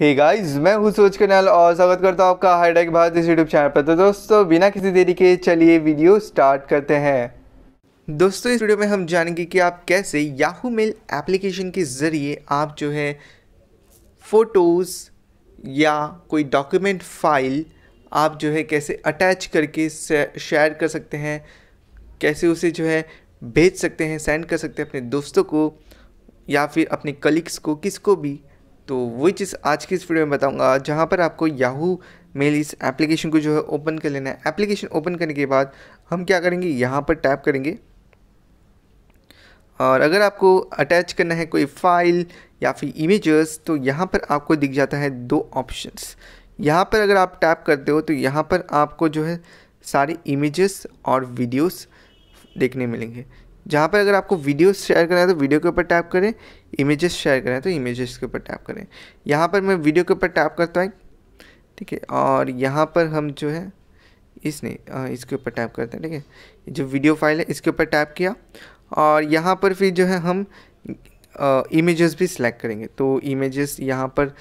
हे hey guys, मैं हूँ सूरज कन्याल और स्वागत करता हूँ आपका हाईटेक भारत इस यूट्यूब चैनल पर तो दोस्तों बिना किसी देरी के चलिए वीडियो स्टार्ट करते हैं दोस्तों इस वीडियो में हम जानेंगे कि आप कैसे याहू मेल एप्लीकेशन के ज़रिए आप जो है फ़ोटोज़ या कोई डॉक्यूमेंट फाइल आप जो है कैसे अटैच करके शेयर कर सकते हैं कैसे उसे जो है भेज सकते हैं सेंड कर सकते हैं अपने दोस्तों को या फिर अपने कलीग्स को किसको भी तो विच इस आज की इस वीडियो में बताऊंगा जहाँ पर आपको याहू मेल इस एप्लीकेशन को जो है ओपन कर लेना है एप्लीकेशन ओपन करने के बाद हम क्या करेंगे यहाँ पर टैप करेंगे और अगर आपको अटैच करना है कोई फाइल या फिर इमेजेस तो यहाँ पर आपको दिख जाता है दो ऑप्शंस यहाँ पर अगर आप टैप करते हो तो यहाँ पर आपको जो है सारी इमेज और वीडियोज देखने मिलेंगे जहाँ पर अगर आपको वीडियो शेयर करना है तो वीडियो के ऊपर टैप करें इमेजेस शेयर करना है तो इमेजेस के ऊपर टैप करें यहाँ पर मैं वीडियो के ऊपर टैप करता हूँ ठीक है और यहाँ पर हम जो है इस नहीं इसके ऊपर टैप करते हैं ठीक है जो वीडियो फाइल है इसके ऊपर टैप किया और यहाँ पर फिर जो है हम इमेजेस भी सिलेक्ट करेंगे तो इमेजेस यहाँ पर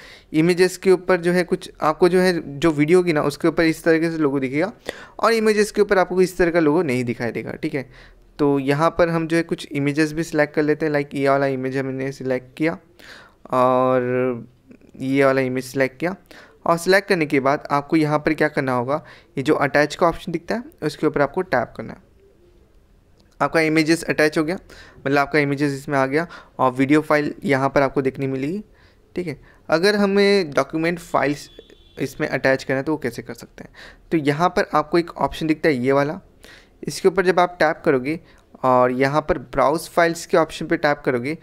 इमेजेस के ऊपर जो है कुछ आपको जो है जो वीडियो की ना उसके ऊपर इस तरीके से लोगो दिखेगा और इमेजेस के ऊपर आपको इस तरह का लोगो नहीं दिखाई देगा ठीक है तो यहाँ पर हम जो है कुछ इमेजेस भी सिलेक्ट कर लेते हैं लाइक ये वाला इमेज हमने सिलेक्ट किया और ये वाला इमेज सिलेक्ट किया और सिलेक्ट करने के बाद आपको यहाँ पर क्या करना होगा ये जो अटैच का ऑप्शन दिखता है उसके ऊपर आपको टैप करना है आपका इमेजेस अटैच हो गया मतलब आपका इमेजेस इसमें आ गया और वीडियो फाइल यहाँ पर आपको देखने मिलेगी ठीक है अगर हमें डॉक्यूमेंट फाइल्स इसमें अटैच करना है तो वो कैसे कर सकते हैं तो यहाँ पर आपको एक ऑप्शन दिखता है ये वाला इसके ऊपर जब आप टैप करोगे और यहाँ पर ब्राउज फाइल्स के ऑप्शन पे टैप करोगे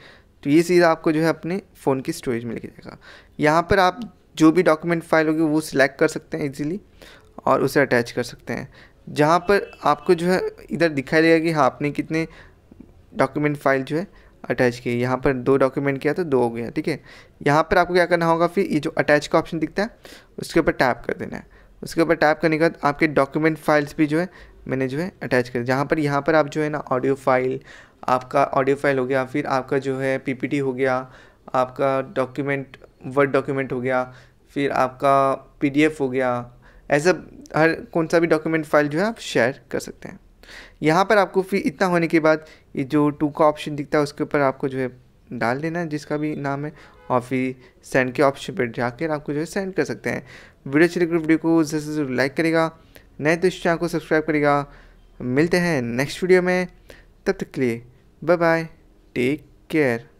तो ये सीधा आपको जो है अपने फ़ोन की स्टोरेज में लेके जाएगा यहाँ पर आप जो भी डॉक्यूमेंट फाइल होगी वो सिलेक्ट कर सकते हैं इजीली और उसे अटैच कर सकते हैं जहाँ पर आपको जो है इधर दिखाई देगा कि हाँ आपने कितने डॉक्यूमेंट फाइल जो है अटैच किए यहाँ पर दो डॉक्यूमेंट किया तो दो हो गया ठीक है यहाँ पर आपको क्या करना होगा फिर ये जो अटैच का ऑप्शन दिखता है उसके ऊपर टैप कर देना है उसके ऊपर टैप करने के बाद आपके डॉक्यूमेंट फाइल्स भी जो है मैंने जो है अटैच कर जहाँ पर यहाँ पर आप जो है ना ऑडियो फाइल आपका ऑडियो फाइल हो गया फिर आपका जो है पी हो गया आपका डॉक्यूमेंट वर्ड डॉक्यूमेंट हो गया फिर आपका पी हो गया ऐसा हर कौन सा भी डॉक्यूमेंट फाइल जो है आप शेयर कर सकते हैं यहाँ पर आपको फिर इतना होने के बाद ये जो टू का ऑप्शन दिखता है उसके ऊपर आपको जो है डाल देना है जिसका भी नाम है और फिर सेंड के ऑप्शन पर जाकर आपको जो है सेंड कर सकते हैं वीडियो अच्छी लगी तो वीडियो को जरूर जरूर लाइक करेगा नए तो इस चैनल को सब्सक्राइब करेगा मिलते हैं नेक्स्ट वीडियो में तब तक के लिए बाय बाय टेक केयर